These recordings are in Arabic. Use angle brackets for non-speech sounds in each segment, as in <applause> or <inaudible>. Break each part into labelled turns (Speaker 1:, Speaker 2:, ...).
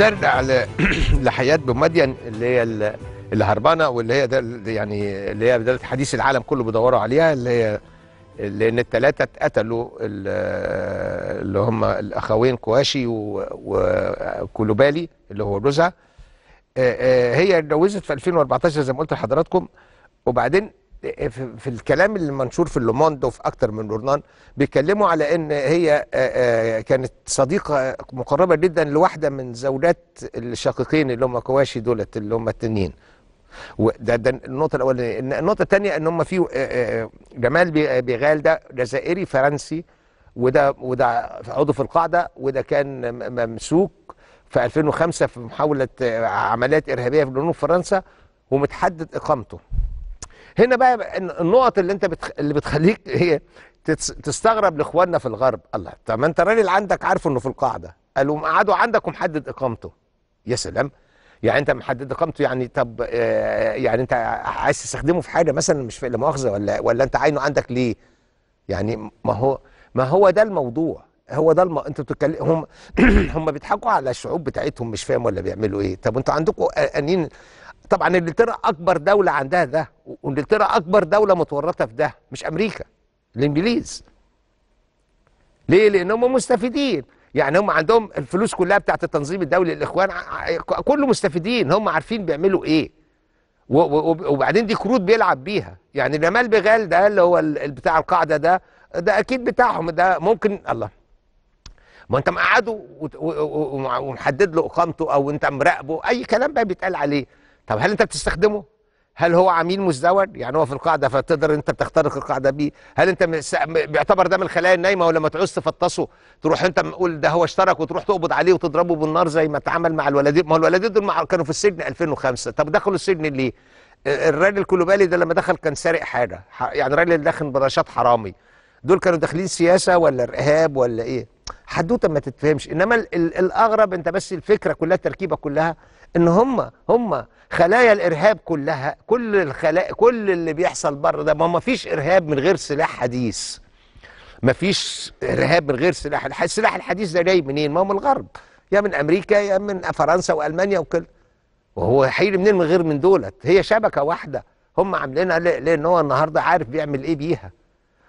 Speaker 1: نرجع لحياه بومدين اللي هي اللي هربانه واللي هي ده يعني اللي هي ده حديث العالم كله بيدوروا عليها اللي هي لان الثلاثه اتقتلوا اللي هم الاخوين كواشي وكولوبالي اللي هو جوزها آه، آه، هي اتجوزت في 2014 زي ما قلت لحضراتكم وبعدين في الكلام اللي منشور في اللوموند وفي اكتر من جورنان بيتكلموا على ان هي آه، آه، كانت صديقه مقربه جدا لواحده من زوجات الشقيقين اللي هم كواشي دولت اللي هم التانيين وده ده النقطه الاولانيه النقطه الثانيه ان هم في آه، جمال بيغال ده جزائري فرنسي وده وده عضو في القاعده وده كان ممسوك في 2005 في محاوله عمليات ارهابيه في جنوب فرنسا ومتحدد اقامته هنا بقى النقط اللي انت بتخ... اللي بتخليك <laughs> هي تستغرب لاخواننا في الغرب الله طب ما انت راجل عندك عارف انه في القاعده قالوا قعدوا عندك ومحدد اقامته يا سلام يعني انت محدد اقامته يعني طب آه، يعني انت عايز تستخدمه في حاجه مثلا مش في مؤاخذه ولا ولا انت عينه عندك ليه؟ يعني ما هو ما هو ده الموضوع هو ده الم... انتوا بتتكلم هم <clears throat> هم بيضحكوا على الشعوب بتاعتهم مش فاهم ولا بيعملوا ايه طب انتوا عندكم انين طبعا انجلترا اكبر دوله عندها ده وانجلترا اكبر دوله متورطه في ده مش امريكا الانجليز ليه لان هم مستفيدين يعني هم عندهم الفلوس كلها بتاعت التنظيم الدولي الاخوان كله مستفيدين هم عارفين بيعملوا ايه وبعدين دي كروت بيلعب بيها يعني جمال بغال ده اللي هو بتاع القاعده ده ده اكيد بتاعهم ده ممكن الله ما انت مقعده ومحدد له اقامته او انت مراقبه اي كلام بقى بيتقال عليه طب هل انت بتستخدمه هل هو عميل مزدوج يعني هو في القاعده فتقدر انت بتخترق القاعده بيه هل انت بيعتبر ده من الخلايا النايمه ولما تعوز تفطسه تروح انت تقول ده هو اشترك وتروح تقبض عليه وتضربه بالنار زي ما اتعمل مع الولدين ما هو الولدين دول كانوا في السجن 2005 طب دخلوا السجن ليه الراجل كلوبالي ده لما دخل كان سارق حاجه يعني الراجل اللي داخل برشاد حرامي دول كانوا داخلين سياسه ولا ارهاب ولا ايه حدوته ما تتفهمش انما الـ الـ الاغرب انت بس الفكره كلها التركيبه كلها ان هم هم خلايا الارهاب كلها كل الخلايا كل اللي بيحصل بره ده ما فيش ارهاب من غير سلاح حديث ما فيش ارهاب من غير سلاح السلاح الحديث ده جاي منين ما هو من الغرب يا من امريكا يا من فرنسا والمانيا وكده وهو حيل منين من غير من دولت هي شبكه واحده هم عاملينها لان هو النهارده عارف بيعمل ايه بيها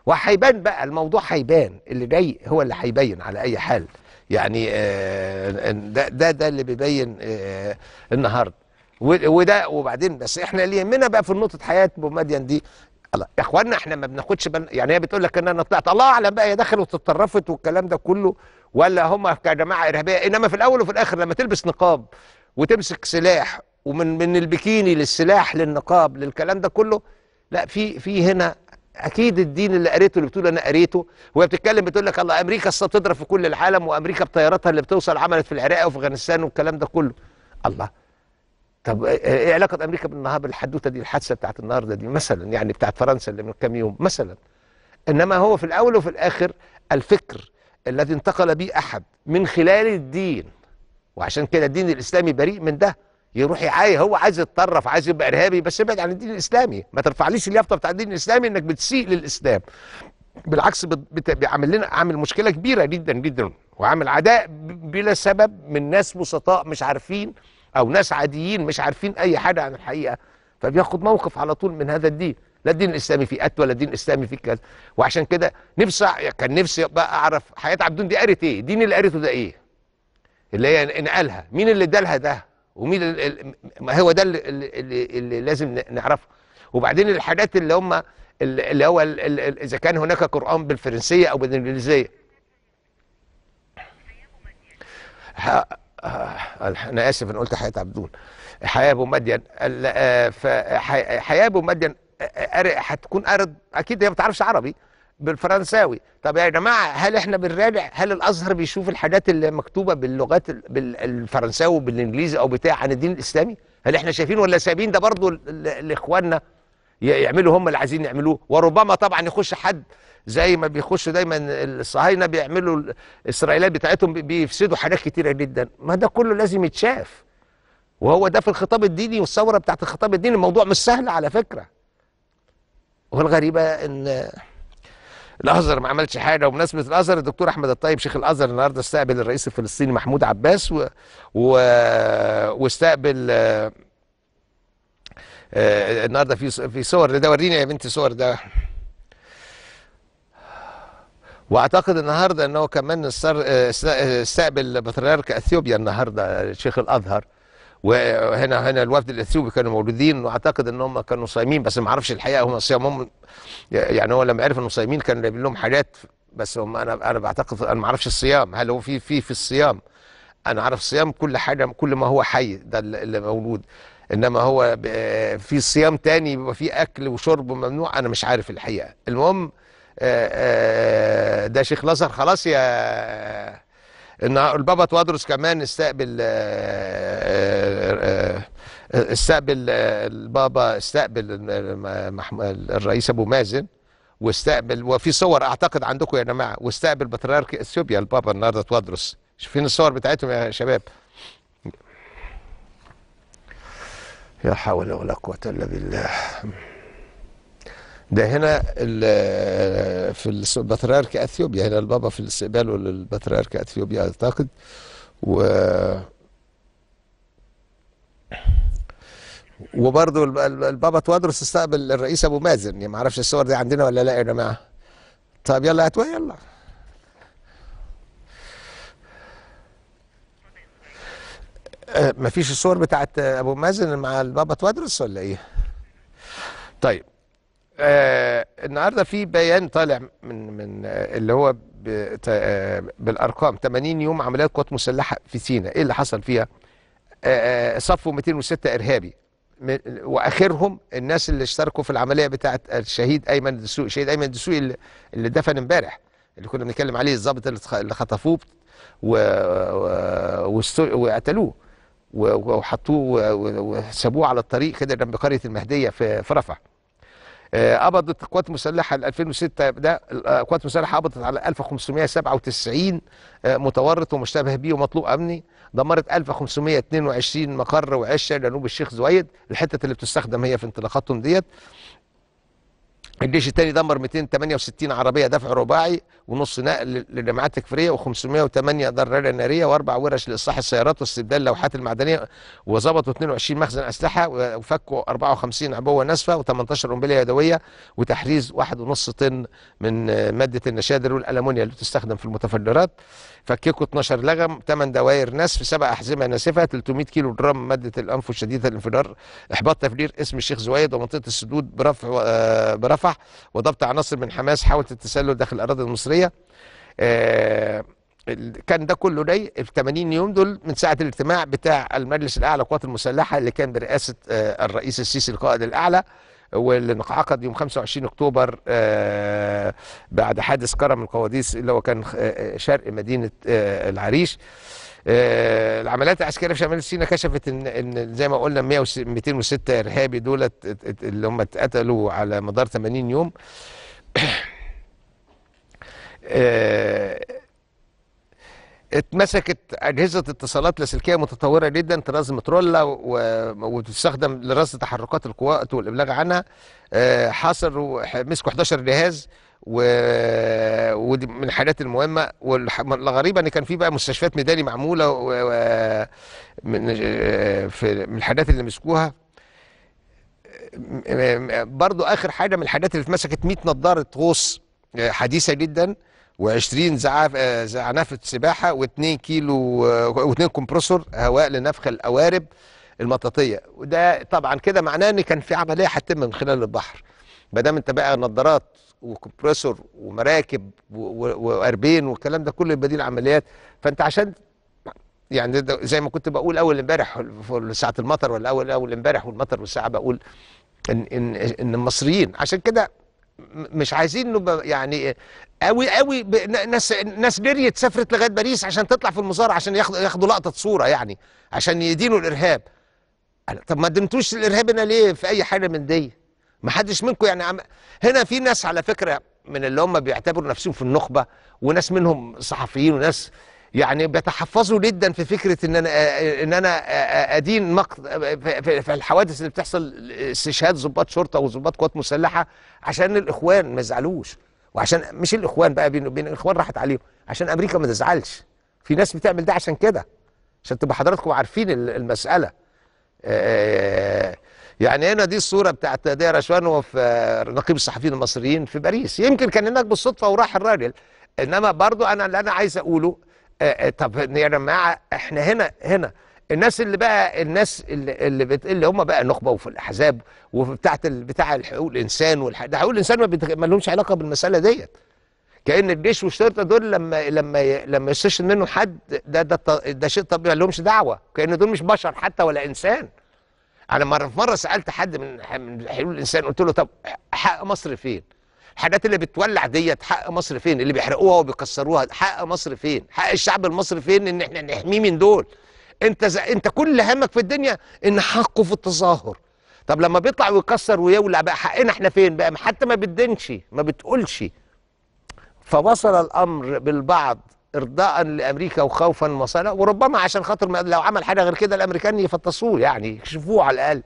Speaker 1: وهيبان بقى الموضوع هيبان اللي جاي هو اللي هيبين على اي حال يعني آه، ده ده, ده اللي بيبين آه، النهارده وده وبعدين بس احنا اللي يهمنا بقى في نقطه حياه بومدين دي الله يا اخوانا احنا ما بناخدش بن... يعني هي بتقول لك ان انا طلعت الله اعلم بقى هي دخلت وتطرفت والكلام ده كله ولا هم كجماعه ارهابيه انما في الاول وفي الاخر لما تلبس نقاب وتمسك سلاح ومن من البكيني للسلاح للنقاب للكلام ده كله لا في في هنا اكيد الدين اللي قريته اللي بتقول انا قريته وهي بتتكلم بتقول لك الله امريكا اصلا بتضرب في كل العالم وامريكا بطياراتها اللي بتوصل عملت في العراق وفي افغانستان والكلام ده كله الله طب ايه, إيه،, إيه علاقه امريكا بالنهار بالحدوته دي الحادثه بتاعت النهارده دي مثلا يعني بتاعت فرنسا اللي من كام يوم مثلا انما هو في الاول وفي الاخر الفكر الذي انتقل به احد من خلال الدين وعشان كده الدين الاسلامي بريء من ده يروح يعاي هو عايز يتطرف عايز يبقى ارهابي بس ابعد عن الدين الاسلامي ما ترفعليش اليافطه بتاع الدين الاسلامي انك بتسيء للاسلام بالعكس بيعمل لنا عامل مشكله كبيره جدا جدا وعامل عداء بلا سبب من ناس بسطاء مش عارفين او ناس عاديين مش عارفين اي حاجه عن الحقيقه فبياخد موقف على طول من هذا الدين لا الدين الاسلامي فيه قتل ولا الدين الاسلامي فيه كذا وعشان كده نفسي كان نفسي بقى اعرف حياه عبدون دي قريت ايه دين اللي قريته ده ايه اللي هي نقلها مين اللي ادالها ده ومين ما هو ده اللي, اللي, اللي لازم نعرفه وبعدين الحاجات اللي هم اللي هو اذا كان هناك قران بالفرنسيه او بالانجليزيه آه، آه، انا اسف انا قلت حياه عبدون حياه ابو مدين آه، حياه ابو مدين هتكون ارض اكيد هي ما بتعرفش عربي بالفرنساوي طب يا جماعه هل احنا بنراجع هل الازهر بيشوف الحاجات اللي مكتوبه باللغات بالفرنساوي وبالانجليزي او بتاع عن الدين الاسلامي هل احنا شايفين ولا سايبين ده برضو لاخواننا يعملوا هم اللي عايزين يعملوه وربما طبعا يخش حد زي ما بيخشوا دايما الصهاينه بيعملوا الاسرائيليات بتاعتهم بيفسدوا حاجات كتيره جدا ما ده كله لازم يتشاف وهو ده في الخطاب الديني والثوره بتاعت الخطاب الديني الموضوع مش سهل على فكره والغريبه ان الازهر ما عملش حاجه وبمناسبه الازهر الدكتور احمد الطيب شيخ الازهر النهارده استقبل الرئيس الفلسطيني محمود عباس و... و... واستقبل آه، آه، النهارده في في صور ده وريني يا بنتي صور ده واعتقد النهارده ان هو كمان آه، استقبل بطريرك اثيوبيا النهارده شيخ الازهر وهنا هنا الوفد الاثيوبي كانوا موجودين واعتقد ان هم كانوا صايمين بس ما اعرفش الحقيقه هم صيام هم يعني هو لما عرف انهم صايمين كان جايبين لهم حاجات بس هم انا انا بعتقد انا ما اعرفش الصيام هل هو في في في الصيام انا اعرف صيام كل حاجه كل ما هو حي ده اللي موجود انما هو في صيام تاني بيبقى فيه اكل وشرب ممنوع انا مش عارف الحقيقه المهم آه، آه، ده شيخ نصر خلاص يا البابا توادرس كمان استقبل آه، آه، آه، استقبل البابا استقبل الرئيس ابو مازن واستقبل وفي صور اعتقد عندكم يا جماعه واستقبل بطريرك اثيوبيا البابا النهارده توادرس شايفين الصور بتاعتهم يا شباب لا حول ولا قوه الا بالله ده هنا في البطريرك اثيوبيا هنا البابا في استقباله للبطريرك اثيوبيا اعتقد و وبرضه البابا توادرس استقبل الرئيس ابو مازن يعني ما اعرفش الصور دي عندنا ولا لا يا جماعه طب يلا هاتوها يلا أه، مفيش الصور بتاعت ابو مازن مع البابا توادرس ولا ايه طيب آه النهارده في بيان طالع من من آه اللي هو آه بالارقام 80 يوم عمليات قوات مسلحه في سيناء ايه اللي حصل فيها؟ آه، آه، صفوا 206 ارهابي واخرهم الناس اللي اشتركوا في العمليه بتاعه الشهيد ايمن الدسوقي الشهيد ايمن الدسوقي اللي, اللي دفن امبارح اللي كنا بنتكلم عليه الضابط اللي خطفوه و... و... وقتلوه وحطوه وسابوه على الطريق كده جنب قريه المهديه في رفح آه، قبضت القوات المسلحه 2006 ده القوات آه، المسلحه قبضت على 1597 آه، متورط ومشتبه به ومطلوب امني دمرت 1522 مقر وعشه جنوب الشيخ زويد الحته اللي بتستخدم هي في انطلاقاتهم ديت الجيش الثاني دمر 268 عربيه دفع رباعي ونص نقل للجماعات التكفيريه و508 دراجه ناريه واربع ورش لاصلاح السيارات واستبدال اللوحات المعدنيه وظبطوا 22 مخزن اسلحه وفكوا 54 عبوه ناسفه و18 قنبله يدويه وتحريز 1.5 طن من ماده النشادر والالمونيا اللي بتستخدم في المتفجرات فككوا 12 لغم 8 دوائر نسف 7 احزمه ناسفه 300 كيلو جرام ماده الانف شديده الانفجار احباط تفجير اسم الشيخ زويد ومنطقه السدود برفع آه، برفح وضبط عناصر من حماس حاولت التسلل داخل الاراضي المصريه آه، كان ده كله ده في 80 يوم دول من ساعه الاجتماع بتاع المجلس الاعلى للقوات المسلحه اللي كان برئاسه آه، الرئيس السيسي القائد الاعلى واللي انعقد يوم 25 اكتوبر آه، بعد حادث كرم القواديس اللي هو كان آه، آه، شرق مدينه العريش العمليات العسكريه في شمال سيناء كشفت ان ان زي ما قلنا 206 ارهابي دولت اللي هم اتقتلوا على مدار 80 يوم <clears throat> اتمسكت اجهزه اتصالات لاسلكيه متطوره جدا طراز مترولا وتستخدم لرصد تحركات القوات والابلاغ عنها آه، حاصروا مسكوا 11 جهاز و... ودي من الحاجات المهمه والغريبه ان كان في بقى مستشفيات ميداني معموله و... و... من في من الحاجات اللي مسكوها آه، آه، برضو اخر حاجه من الحاجات اللي اتمسكت 100 نظاره غوص حديثه جدا و20 زعاف زعنفه سباحه و2 كيلو و2 كومبرسور هواء لنفخ القوارب المطاطيه وده طبعا كده معناه ان كان في عمليه هتتم من خلال البحر ما دام انت بقى نظارات وكمبرسور ومراكب واربين والكلام ده كله بديل عمليات فانت عشان يعني زي ما كنت بقول اول امبارح ساعه المطر ولا اول اول امبارح والمطر والساعه بقول ان ان ان المصريين عشان كده مش عايزين نبقى يعني قوي قوي ناس ناس جريت سافرت لغايه باريس عشان تطلع في المظاهره عشان ياخدوا ياخدوا لقطه صوره يعني عشان يدينوا الارهاب طب ما دمتوش الارهاب هنا ليه في اي حاجه من دي ما حدش منكم يعني عم... هنا في ناس على فكره من اللي هم بيعتبروا نفسهم في النخبه وناس منهم صحفيين وناس يعني بيتحفظوا جدا في فكره ان انا ان انا ادين نقد في الحوادث اللي بتحصل استشهاد ضباط شرطه وضباط قوات مسلحه عشان الاخوان ما يزعلوش وعشان مش الاخوان بقى بين بين الاخوان راحت عليهم عشان امريكا ما تزعلش في ناس بتعمل ده عشان كده عشان تبقى حضراتكم عارفين المساله آه، آه، يعني هنا دي الصوره بتاعت ناديه رشوان وفي آه، نقيب الصحفيين المصريين في باريس يمكن كان هناك بالصدفه وراح الراجل انما برضو انا اللي انا عايز اقوله آه، آه، طب يا جماعه احنا هنا هنا الناس اللي بقى الناس اللي اللي, بت... اللي هم بقى نخبه وفي الاحزاب وبتاعه ال... بتاع حقوق الانسان والح... ده حقوق الانسان ما, بت... ما لهمش علاقه بالمساله ديت كان الجيش والشرطه دول لما لما لما يستشهد منه حد ده ده ده شيء طبيعي ما لهمش دعوه كان دول مش بشر حتى ولا انسان انا مره مره سالت حد من من الانسان قلت له طب حق مصر فين؟ الحاجات اللي بتولع ديت حق مصر فين اللي بيحرقوها وبيكسروها حق مصر فين حق الشعب المصري فين ان احنا نحميه من دول انت ز... انت كل همك في الدنيا ان حقه في التظاهر طب لما بيطلع ويكسر ويولع بقى حقنا احنا فين بقى حتى ما بتدنش ما بتقولش فوصل الامر بالبعض ارضاء لامريكا وخوفا وصلا وربما عشان خاطر لو عمل حاجه غير كده الامريكان يفطسوه يعني يكشفوه على الاقل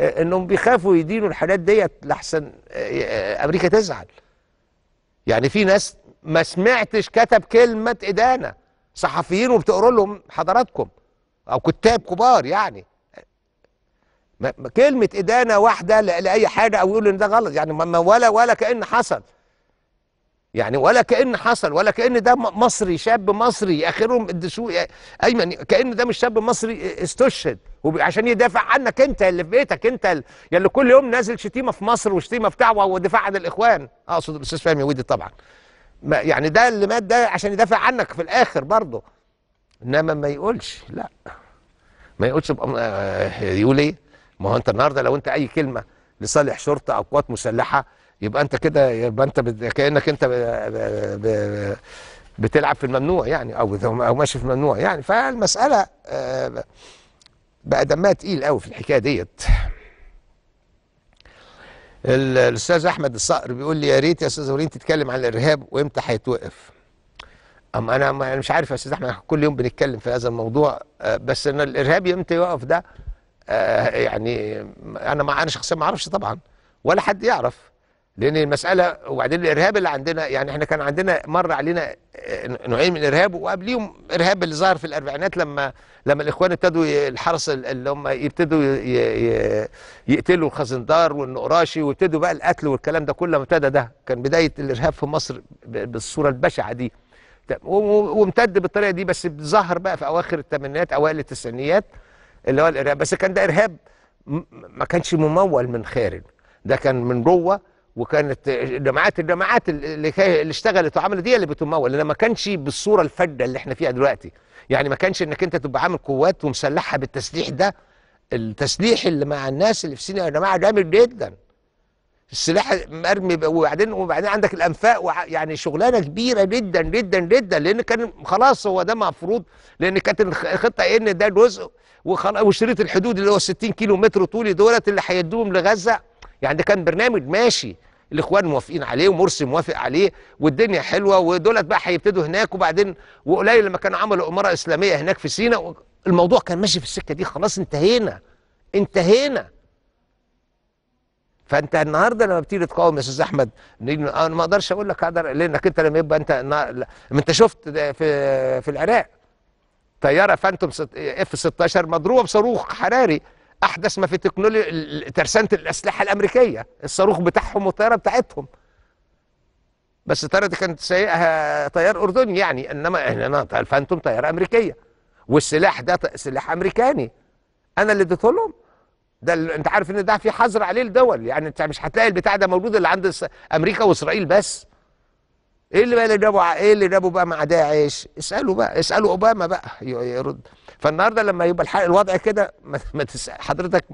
Speaker 1: آه، انهم بيخافوا يدينوا الحالات ديت لحسن آه، آه، امريكا تزعل يعني في ناس ما سمعتش كتب كلمه ادانه صحفيين وبتقروا لهم حضراتكم او كتاب كبار يعني كلمه ادانه واحده لاي حاجه او يقولوا ان ده غلط يعني ولا ولا كان حصل يعني ولا كأن حصل ولا كأن ده مصري شاب مصري آخرهم الدسوق أيمن كأن ده مش شاب مصري استشهد عشان يدافع عنك أنت اللي في بيتك أنت اللي, يعني كل يوم نازل شتيمة في مصر وشتيمة بتاع ودفاع عن الإخوان أقصد الأستاذ فهمي ويدي طبعا يعني ده اللي مات ده عشان يدافع عنك في الآخر برضه إنما ما يقولش لا ما يقولش آه، يقول إيه ما هو أنت النهارده لو أنت أي كلمة لصالح شرطة أو قوات مسلحة يبقى انت كده يبقى انت كانك انت ب... ب... ب... بتلعب في الممنوع يعني او او ماشي في الممنوع يعني فالمساله آه، بقى دمها تقيل قوي في الحكايه ديت الاستاذ احمد الصقر بيقول لي يا ريت يا استاذ ورين تتكلم عن الارهاب وامتى هيتوقف اما انا مش عارف يا استاذ احمد كل يوم بنتكلم في هذا الموضوع آه، بس ان الارهاب امتى يقف ده آه، يعني انا انا شخصيا ما اعرفش طبعا ولا حد يعرف لان المساله وبعدين الارهاب اللي عندنا يعني احنا كان عندنا مر علينا آه، نوعين من الارهاب وقبليهم ارهاب اللي ظهر في الاربعينات لما لما الاخوان ابتدوا الحرس اللي هم يبتدوا يقتلوا الخزندار والنقراشي ويبتدوا بقى القتل والكلام ده كله ابتدى ده كان بدايه الارهاب في مصر بالصوره البشعه دي وامتد بالطريقه دي بس ظهر بقى في اواخر الثمانينات اوائل التسعينيات اللي هو الارهاب بس كان ده ارهاب ما كانش ممول من خارج ده كان من جوه وكانت الجماعات الجماعات اللي, اللي اشتغلت وعملت دي اللي بتمول لان ما كانش بالصوره الفده اللي احنا فيها دلوقتي يعني ما كانش انك انت تبقى عامل قوات ومسلحها بالتسليح ده التسليح اللي مع الناس اللي في سيناء يا جماعه جامد جدا السلاح مرمي وبعدين وبعدين عندك الانفاق يعني شغلانه كبيره جدا جدا جدا لان كان خلاص هو ده مفروض لان كانت الخطه إيه؟ ان ده جزء وشريط الحدود اللي هو 60 كيلو متر طولي دولت اللي هيدوهم لغزه يعني ده كان برنامج ماشي الاخوان موافقين عليه ومرسي موافق عليه والدنيا حلوه ودولت بقى هيبتدوا هناك وبعدين وقليل لما كانوا عملوا اماره اسلاميه هناك في سينا الموضوع كان ماشي في السكه دي خلاص انتهينا انتهينا فانت النهارده لما بتيجي تقاوم يا استاذ احمد انا ما اقدرش اقول لك اقدر لانك انت لما يبقى انت ما انت شفت في في العراق طياره فانتوم إيه، اف 16 مضروبه بصاروخ حراري احدث ما في تكنولوجيا ترسانه الاسلحه الامريكيه الصاروخ بتاعهم والطياره بتاعتهم بس الطياره دي كانت سايقها طيار اردني يعني انما هنا الفانتوم طياره امريكيه والسلاح ده سلاح امريكاني انا اللي اديته لهم ده انت عارف ان ده في حظر عليه الدول يعني انت مش هتلاقي البتاع ده موجود اللي عند امريكا واسرائيل بس ايه اللي بقى اللي جابوا ايه اللي جابوا بقى مع داعش اسالوا بقى اسالوا اوباما بقى يرد فالنهارده لما يبقى الوضع كده ما تسأل حضرتك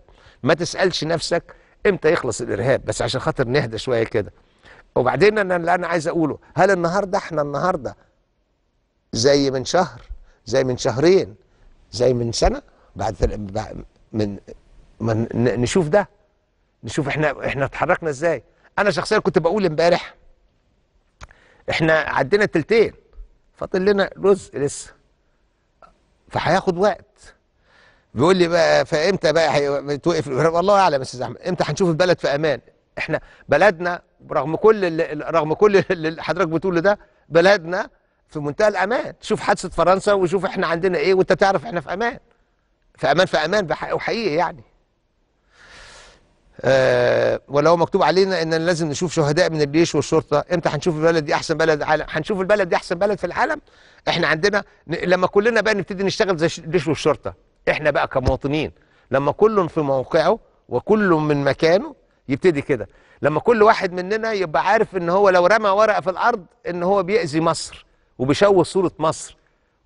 Speaker 1: ما تسالش نفسك امتى يخلص الارهاب بس عشان خاطر نهدى شويه كده وبعدين انا اللي انا عايز اقوله هل النهارده احنا النهارده زي من شهر زي من شهرين زي من سنه بعد من, من نشوف ده نشوف احنا احنا اتحركنا ازاي انا شخصيا كنت بقول امبارح احنا عدينا التلتين فاضل لنا جزء لسه فهياخد وقت بيقول لي بقى فامتى بقى توقف والله اعلم يا استاذ احمد امتى هنشوف البلد في امان احنا بلدنا رغم كل اللي رغم كل اللي حضرتك بتقوله ده بلدنا في منتهى الامان شوف حادثه فرنسا وشوف احنا عندنا ايه وانت تعرف احنا في امان في امان في امان وحقيقي يعني آه ولو مكتوب علينا اننا لازم نشوف شهداء من الجيش والشرطه امتى هنشوف البلد دي احسن بلد عالم هنشوف البلد دي احسن بلد في العالم احنا عندنا لما كلنا بقى نبتدي نشتغل زي الجيش والشرطه احنا بقى كمواطنين لما كل في موقعه وكل من مكانه يبتدي كده لما كل واحد مننا يبقى عارف ان هو لو رمى ورقه في الارض ان هو بيأذي مصر وبيشوه صوره مصر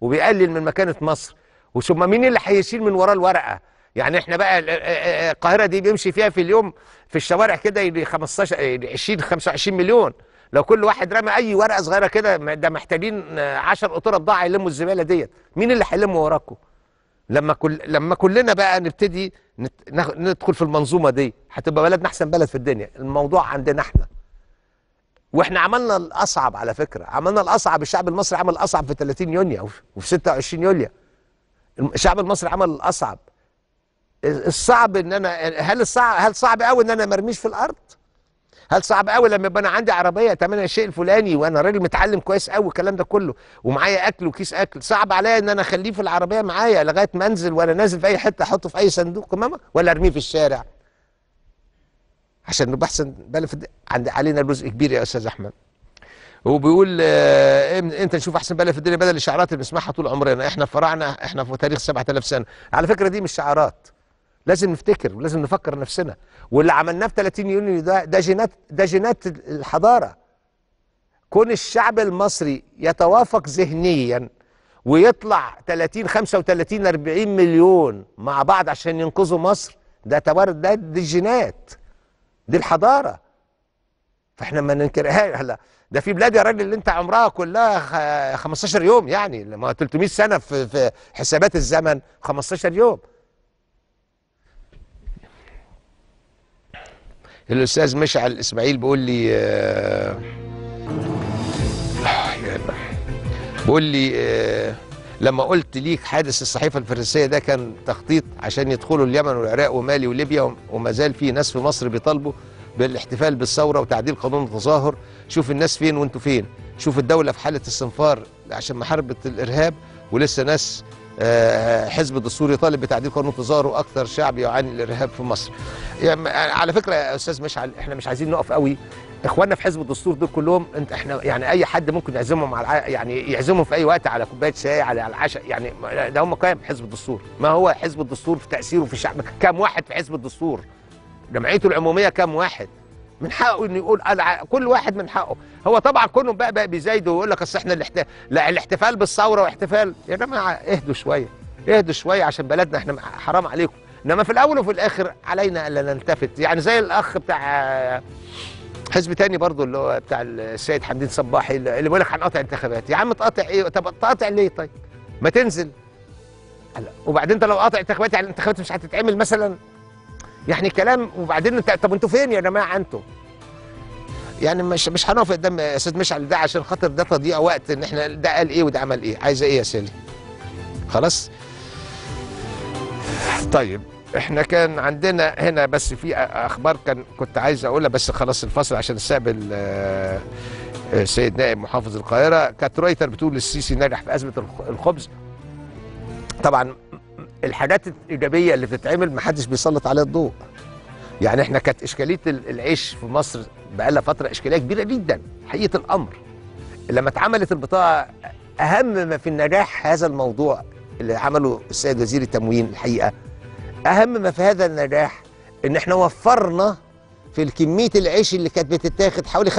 Speaker 1: وبيقلل من مكانه مصر وثم مين اللي هيشيل من وراه الورقه يعني احنا بقى آه، آه، آه، القاهره دي بيمشي فيها في اليوم في الشوارع كده يجي 15 يعني 20 25 مليون لو كل واحد رمى اي ورقه صغيره كده ده محتاجين 10 قطوره بضاعه يلموا الزباله ديت مين اللي هيلم وراكم لما كل لما كلنا بقى نبتدي ندخل في المنظومه دي هتبقى بلدنا احسن بلد في الدنيا الموضوع عندنا احنا واحنا عملنا الاصعب على فكره عملنا الاصعب الشعب المصري عمل الاصعب في 30 يونيو وفي 26 يوليو الشعب المصري عمل الاصعب الصعب ان انا هل الصعب هل صعب قوي ان انا مرميش في الارض هل صعب قوي لما يبقى انا عندي عربيه اتمنى الشيء الفلاني وانا راجل متعلم كويس قوي الكلام ده كله ومعايا اكل وكيس اكل صعب عليا ان انا اخليه في العربيه معايا لغايه ما انزل وانا نازل في اي حته احطه في اي صندوق قمامه ولا ارميه في الشارع عشان نبقى احسن بالف عند علينا جزء كبير يا استاذ احمد وبيقول آه انت نشوف احسن بلد في الدنيا بدل الشعارات اللي بنسمعها طول عمرنا احنا فرعنا احنا في تاريخ 7000 سنه على فكره دي مش شعارات لازم نفتكر ولازم نفكر نفسنا واللي عملناه في 30 يونيو ده ده جينات ده جينات الحضاره كون الشعب المصري يتوافق ذهنيا ويطلع 30 35 40 مليون مع بعض عشان ينقذوا مصر ده توارد ده دي الجينات دي الحضاره فاحنا ما ننكرها <laughs> هلا ده في بلاد يا راجل اللي انت عمرها كلها 15 يوم يعني ما 300 سنه في في حسابات الزمن 15 يوم الاستاذ مشعل اسماعيل بيقول لي آه، بيقول لي آه، لما قلت ليك حادث الصحيفه الفرنسيه ده كان تخطيط عشان يدخلوا اليمن والعراق ومالي وليبيا وما زال في ناس في مصر بيطالبوا بالاحتفال بالثوره وتعديل قانون التظاهر شوف الناس فين وانتوا فين شوف الدوله في حاله استنفار عشان محاربه الارهاب ولسه ناس آه، حزب الدستور يطالب بتعديل قانون تزاره اكثر شعب يعاني الارهاب في مصر يعني على فكره يا استاذ مشعل احنا مش عايزين نقف قوي اخواننا في حزب الدستور دول كلهم انت احنا يعني اي حد ممكن يعزمهم على يعني يعزمهم في اي وقت على كوبايه شاي على العشاء يعني ده هم قائم حزب الدستور ما هو حزب الدستور في تاثيره في الشعب كم واحد في حزب الدستور جمعيته العموميه كم واحد من حقه انه يقول كل واحد من حقه هو طبعا كلهم بقى بقى بيزايدوا ويقول لك اصل احنا الاحت... لا الاحتفال بالثوره واحتفال يا جماعه اهدوا شويه اهدوا شويه عشان بلدنا احنا حرام عليكم انما في الاول وفي الاخر علينا الا نلتفت يعني زي الاخ بتاع حزب تاني برضه اللي هو بتاع السيد حمدين صباحي اللي بيقول لك هنقاطع انتخابات يا عم تقاطع ايه طب تقاطع ليه طيب ما تنزل وبعدين انت لو قاطع انتخابات يعني الانتخابات مش هتتعمل مثلا يعني كلام وبعدين انت طب انتوا فين يا جماعه انتوا؟ يعني مش مش هنقف قدام استاذ مشعل ده عشان خاطر ده تضييع وقت ان احنا ده قال ايه وده عمل ايه عايزه ايه يا سيلي خلاص طيب احنا كان عندنا هنا بس في اخبار كان كنت عايز اقولها بس خلاص الفصل عشان استقبل آه، السيد نائب محافظ القاهره كانت رويتر بتقول السيسي نجح في ازمه الخبز طبعا الحاجات الايجابيه اللي بتتعمل ما حدش بيسلط عليها الضوء يعني احنا كانت اشكاليه العيش في مصر بقالها فتره اشكاليه كبيره جدا حقيقه الامر لما اتعملت البطاقه اهم ما في النجاح هذا الموضوع اللي عمله السيد وزير التموين الحقيقه اهم ما في هذا النجاح ان احنا وفرنا في الكميه العيش اللي كانت بتتاخد حوالي 35%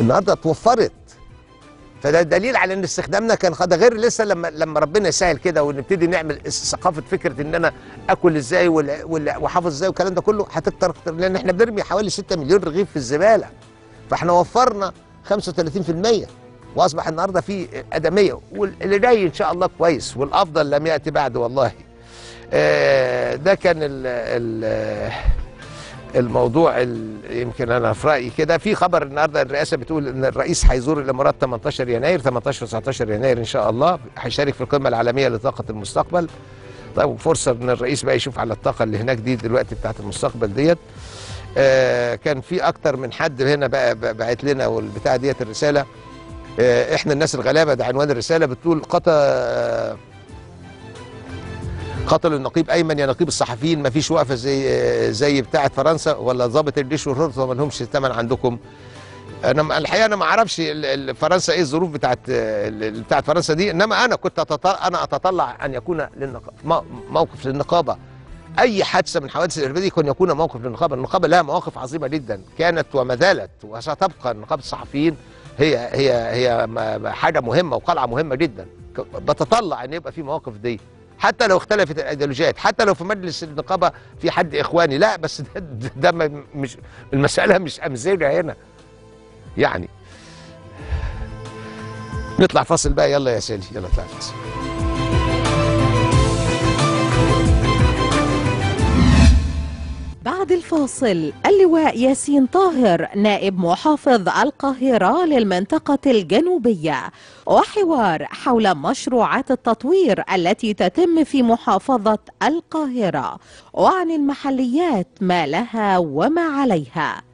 Speaker 1: النهارده اتوفرت فده دليل على ان استخدامنا كان ده غير لسه لما لما ربنا يسهل كده ونبتدي نعمل ثقافه فكره ان انا اكل ازاي واحافظ ازاي والكلام ده كله هتكتر اكتر لان احنا بنرمي حوالي 6 مليون رغيف في الزباله فاحنا وفرنا 35% واصبح النهارده في ادميه واللي جاي ان شاء الله كويس والافضل لم ياتي بعد والله آه، ده كان ال ال الموضوع يمكن انا في رايي كده في خبر النهارده الرئاسه بتقول ان الرئيس هيزور الامارات 18 يناير 18 19 يناير ان شاء الله هيشارك في القمه العالميه لطاقه المستقبل طيب فرصه ان الرئيس بقى يشوف على الطاقه اللي هناك دي دلوقتي بتاعه المستقبل ديت آه كان في اكتر من حد هنا بقى بعت لنا والبتاع ديت الرساله آه احنا الناس الغلابه ده عنوان الرساله بتقول قطر قتلوا النقيب ايمن يا نقيب الصحفيين ما فيش وقفه زي زي بتاعه فرنسا ولا ضابط الجيش والشرطه ما لهمش ثمن عندكم انا الحقيقه انا ما اعرفش فرنسا ايه الظروف بتاعت بتاعت فرنسا دي انما انا كنت أتطلع انا اتطلع ان يكون موقف للنقابه اي حادثه من حوادث الارهاب دي كان يكون موقف للنقابه النقابه لها مواقف عظيمه جدا كانت وما زالت وستبقى نقابه الصحفيين هي هي هي حاجه مهمه وقلعه مهمه جدا بتطلع ان يبقى في مواقف دي حتى لو اختلفت الايديولوجيات حتى لو في مجلس النقابه في حد اخواني لا بس ده, ده, ده مش المساله مش امزجه هنا يعني نطلع فاصل بقى يلا يا سيدي يلا اطلع فاصل الفاصل اللواء ياسين طاهر نائب محافظ القاهرة للمنطقة الجنوبية وحوار حول مشروعات التطوير التي تتم في محافظة القاهرة وعن المحليات ما لها وما عليها